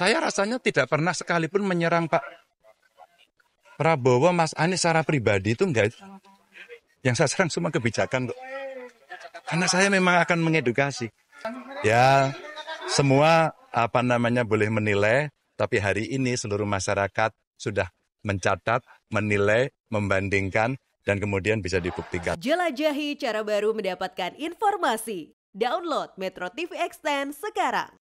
Saya rasanya tidak pernah sekalipun menyerang Pak Prabowo, Mas Anies secara pribadi itu enggak. Yang saya serang semua kebijakan kok. Karena saya memang akan mengedukasi. Ya, semua apa namanya boleh menilai, tapi hari ini seluruh masyarakat sudah mencatat, menilai, membandingkan, dan kemudian bisa dibuktikan. Jelajahi cara baru mendapatkan informasi. Download Metro TV Extend sekarang.